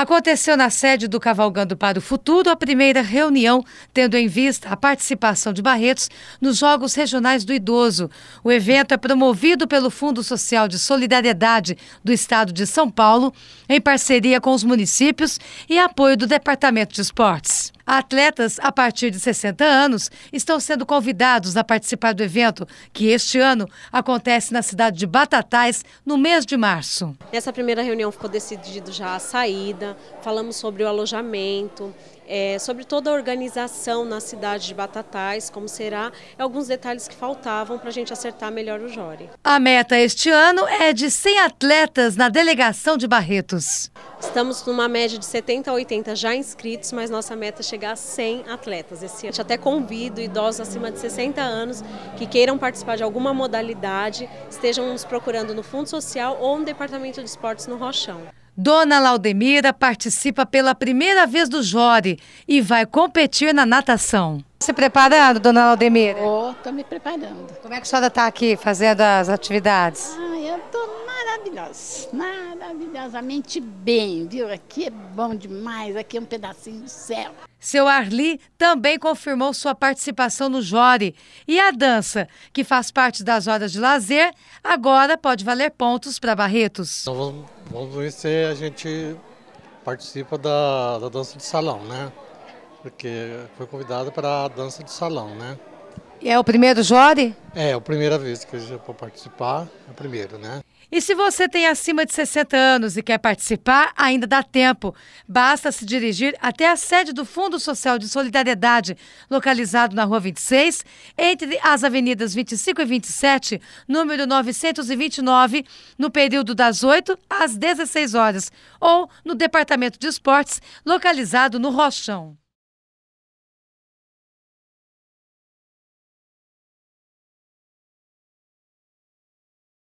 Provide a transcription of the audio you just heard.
Aconteceu na sede do Cavalgando para o Futuro a primeira reunião, tendo em vista a participação de Barretos nos Jogos Regionais do Idoso. O evento é promovido pelo Fundo Social de Solidariedade do Estado de São Paulo, em parceria com os municípios e apoio do Departamento de Esportes. Atletas a partir de 60 anos estão sendo convidados a participar do evento, que este ano acontece na cidade de Batatais, no mês de março. Nessa primeira reunião ficou decidido já a saída, falamos sobre o alojamento, é, sobre toda a organização na cidade de Batatais, como será, é alguns detalhes que faltavam para a gente acertar melhor o Jore. A meta este ano é de 100 atletas na delegação de Barretos. Estamos numa média de 70 a 80 já inscritos, mas nossa meta é chegar a 100 atletas. Esse ano. Até convido idosos acima de 60 anos que queiram participar de alguma modalidade, estejam nos procurando no Fundo Social ou no Departamento de Esportes no Rochão. Dona Laudemira participa pela primeira vez do Jore e vai competir na natação. Se preparando, dona Laudemira? Estou oh, me preparando. Como é que a senhora está aqui fazendo as atividades? maravilhosamente bem, viu? Aqui é bom demais, aqui é um pedacinho do céu. Seu Arli também confirmou sua participação no Jore. E a dança, que faz parte das horas de lazer, agora pode valer pontos para Barretos. Então, vamos, vamos ver se a gente participa da, da dança de salão, né? Porque foi convidada para a dança de salão, né? É o primeiro jore? É, é a primeira vez que eu vou participar, é o primeiro, né? E se você tem acima de 60 anos e quer participar, ainda dá tempo. Basta se dirigir até a sede do Fundo Social de Solidariedade, localizado na Rua 26, entre as avenidas 25 e 27, número 929, no período das 8 às 16 horas, ou no Departamento de Esportes, localizado no Rochão.